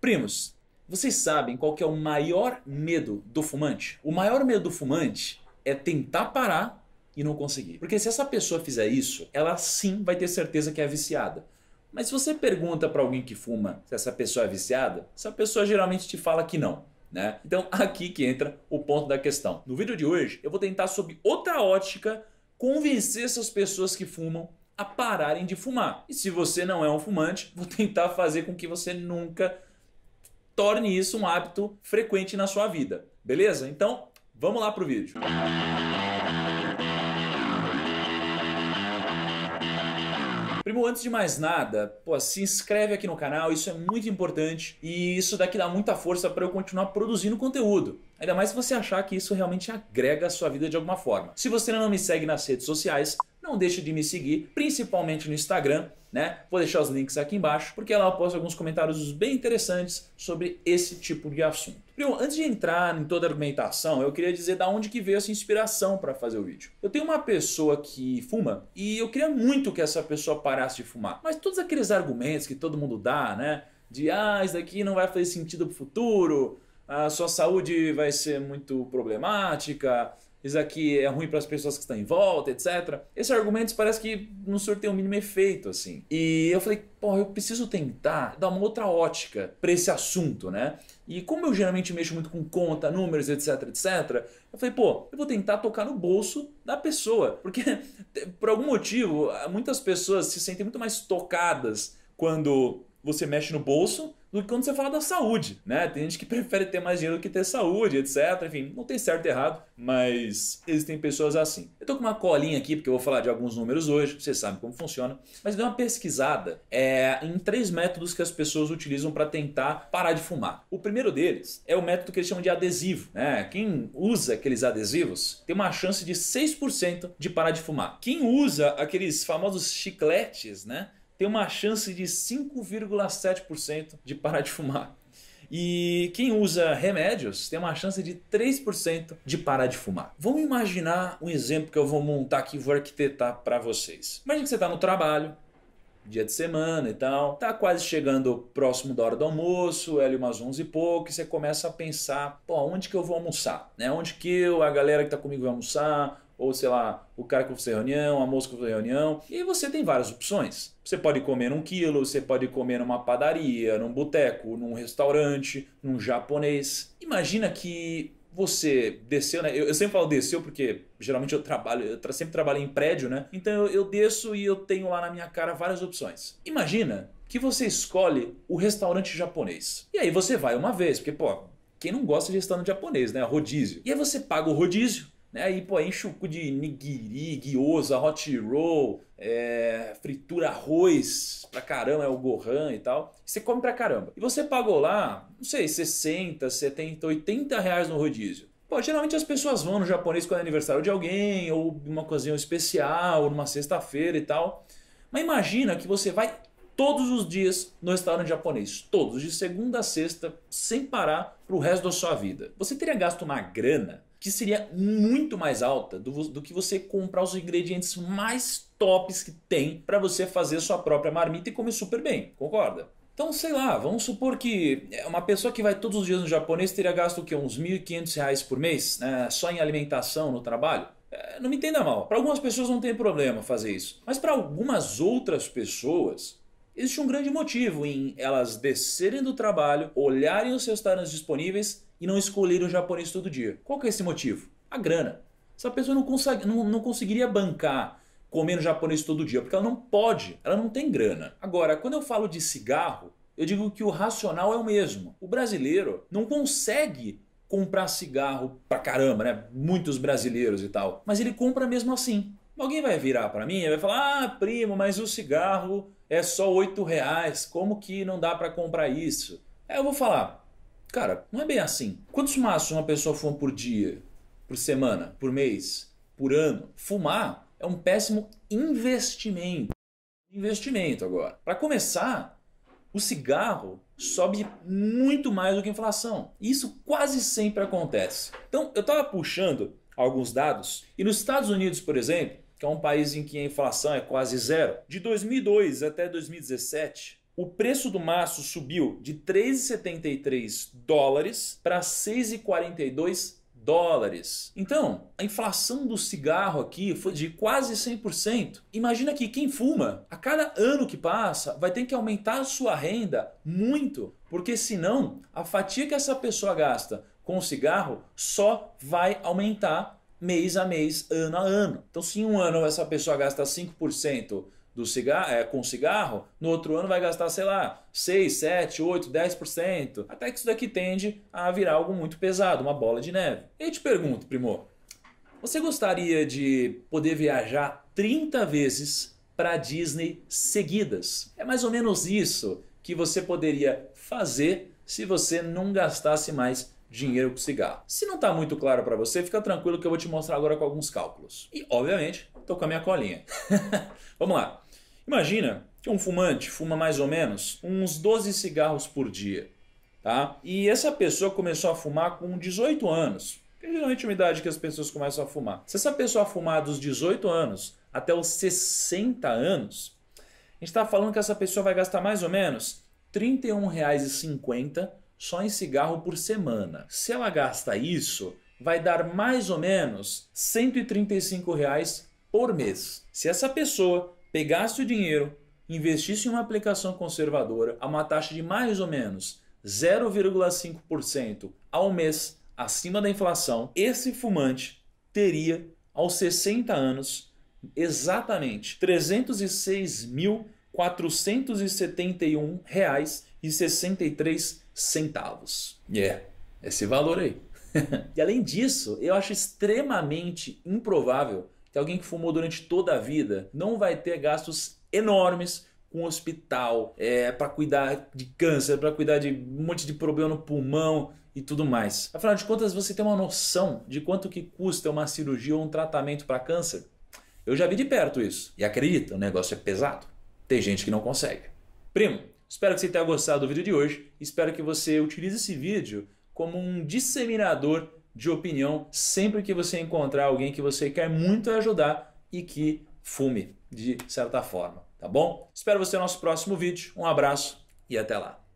Primos, vocês sabem qual é o maior medo do fumante? O maior medo do fumante é tentar parar e não conseguir. Porque se essa pessoa fizer isso, ela sim vai ter certeza que é viciada. Mas se você pergunta para alguém que fuma se essa pessoa é viciada, essa pessoa geralmente te fala que não. Né? Então aqui que entra o ponto da questão. No vídeo de hoje eu vou tentar sob outra ótica convencer essas pessoas que fumam a pararem de fumar. E se você não é um fumante, vou tentar fazer com que você nunca torne isso um hábito frequente na sua vida, beleza? Então, vamos lá pro vídeo. Primo, antes de mais nada, pô, se inscreve aqui no canal, isso é muito importante e isso daqui dá muita força para eu continuar produzindo conteúdo. Ainda mais se você achar que isso realmente agrega a sua vida de alguma forma. Se você ainda não me segue nas redes sociais, não deixe de me seguir, principalmente no Instagram, né? Vou deixar os links aqui embaixo, porque lá eu posto alguns comentários bem interessantes sobre esse tipo de assunto. Primo, antes de entrar em toda a argumentação, eu queria dizer da onde que veio essa inspiração para fazer o vídeo. Eu tenho uma pessoa que fuma e eu queria muito que essa pessoa parasse de fumar, mas todos aqueles argumentos que todo mundo dá, né? De ah, isso daqui não vai fazer sentido pro futuro, a sua saúde vai ser muito problemática, isso aqui é ruim para as pessoas que estão em volta, etc. Esses argumentos parece que não surtem o mínimo efeito, assim. E eu falei, pô eu preciso tentar dar uma outra ótica para esse assunto, né? E como eu geralmente mexo muito com conta, números, etc, etc, eu falei, pô, eu vou tentar tocar no bolso da pessoa. Porque, por algum motivo, muitas pessoas se sentem muito mais tocadas quando você mexe no bolso do que quando você fala da saúde, né? Tem gente que prefere ter mais dinheiro do que ter saúde, etc. Enfim, não tem certo e errado, mas existem pessoas assim. Eu tô com uma colinha aqui, porque eu vou falar de alguns números hoje, vocês sabem como funciona, mas dei uma pesquisada é, em três métodos que as pessoas utilizam para tentar parar de fumar. O primeiro deles é o método que eles chamam de adesivo, né? Quem usa aqueles adesivos tem uma chance de 6% de parar de fumar. Quem usa aqueles famosos chicletes, né? tem uma chance de 5,7% de parar de fumar. E quem usa remédios tem uma chance de 3% de parar de fumar. Vamos imaginar um exemplo que eu vou montar aqui, vou arquitetar para vocês. Imagina que você está no trabalho, dia de semana e tal, tá quase chegando próximo da hora do almoço, é ali umas 11 e pouco, e você começa a pensar, pô, onde que eu vou almoçar? Né? Onde que eu, a galera que está comigo vai almoçar? ou sei lá, o cara que você reunião, a moça que você reunião. E você tem várias opções. Você pode comer num quilo, você pode comer numa padaria, num boteco, num restaurante, num japonês. Imagina que você desceu, né? Eu, eu, sempre falo desceu porque geralmente eu trabalho, eu tra sempre trabalho em prédio, né? Então eu, eu desço e eu tenho lá na minha cara várias opções. Imagina que você escolhe o restaurante japonês. E aí você vai uma vez, porque, pô, quem não gosta de restaurante japonês, né? Rodízio. E aí você paga o rodízio né? Aí, pô, enche o cu de nigiri, gyoza, hot roll, é, fritura arroz pra caramba, é o gohan e tal. você come pra caramba. E você pagou lá, não sei, 60, 70, 80 reais no rodízio. Pô, geralmente as pessoas vão no japonês quando é aniversário de alguém, ou uma cozinha especial, ou numa sexta-feira e tal. Mas imagina que você vai todos os dias no restaurante japonês, todos, de segunda a sexta, sem parar pro resto da sua vida. Você teria gasto uma grana que seria muito mais alta do, do, que você comprar os ingredientes mais tops que tem para você fazer sua própria marmita e comer super bem, concorda? Então, sei lá, vamos supor que é, uma pessoa que vai todos os dias no japonês teria gasto o quê? Uns R$ 1.500 por mês, né? só em alimentação, no trabalho? É, não me entenda mal, para algumas pessoas não tem problema fazer isso, mas para algumas outras pessoas, existe um grande motivo em elas descerem do trabalho, olharem os seus talentos disponíveis e não escolher o japonês todo dia. Qual que é esse motivo? A grana. Essa pessoa não, consegue, não, não conseguiria bancar comendo japonês todo dia, porque ela não pode, ela não tem grana. Agora, quando eu falo de cigarro, eu digo que o racional é o mesmo. O brasileiro não consegue comprar cigarro pra caramba, né? Muitos brasileiros e tal. Mas ele compra mesmo assim. Alguém vai virar para mim e vai falar: ah, primo, mas o cigarro é só 8 reais, como que não dá para comprar isso? Aí eu vou falar: Cara, não é bem assim. Quantos maços uma pessoa fuma por dia, por semana, por mês, por ano? Fumar é um péssimo investimento. Investimento agora. Para começar, o cigarro sobe muito mais do que a inflação. E isso quase sempre acontece. Então, eu estava puxando alguns dados e nos Estados Unidos, por exemplo, que é um país em que a inflação é quase zero, de 2002 até 2017, o preço do maço subiu de 3,73 dólares para 6,42 dólares. Então, a inflação do cigarro aqui foi de quase 100%. Imagina que quem fuma, a cada ano que passa, vai ter que aumentar a sua renda muito, porque senão a fatia que essa pessoa gasta com o cigarro só vai aumentar mês a mês, ano a ano. Então, se em um ano essa pessoa gasta 5% do cigarro, é, com cigarro, no outro ano vai gastar, sei lá, 6, 7, 8, 10%. Até que isso daqui tende a virar algo muito pesado, uma bola de neve. E eu te pergunto, primo, você gostaria de poder viajar 30 vezes para Disney seguidas? É mais ou menos isso que você poderia fazer se você não gastasse mais dinheiro com cigarro. Se não está muito claro para você, fica tranquilo que eu vou te mostrar agora com alguns cálculos. E, obviamente, tô com a minha colinha. Vamos lá. Imagina que um fumante fuma mais ou menos uns 12 cigarros por dia, tá? E essa pessoa começou a fumar com 18 anos. Que é geralmente é uma idade que as pessoas começam a fumar. Se essa pessoa fumar dos 18 anos até os 60 anos, a gente está falando que essa pessoa vai gastar mais ou menos R$ 31,50 só em cigarro por semana. Se ela gasta isso, vai dar mais ou menos R$ 135 reais por mês. Se essa pessoa pegasse o dinheiro, investisse em uma aplicação conservadora a uma taxa de mais ou menos 0,5% ao mês acima da inflação, esse fumante teria aos 60 anos exatamente 306.471 reais e 63 centavos. Yeah, é, esse valor aí. e além disso, eu acho extremamente improvável que alguém que fumou durante toda a vida não vai ter gastos enormes com hospital, é, para cuidar de câncer, para cuidar de um monte de problema no pulmão e tudo mais. Afinal de contas, você tem uma noção de quanto que custa uma cirurgia ou um tratamento para câncer? Eu já vi de perto isso. E acredita, o negócio é pesado. Tem gente que não consegue. Primo, espero que você tenha gostado do vídeo de hoje. Espero que você utilize esse vídeo como um disseminador de opinião sempre que você encontrar alguém que você quer muito ajudar e que fume de certa forma, tá bom? Espero você no nosso próximo vídeo. Um abraço e até lá.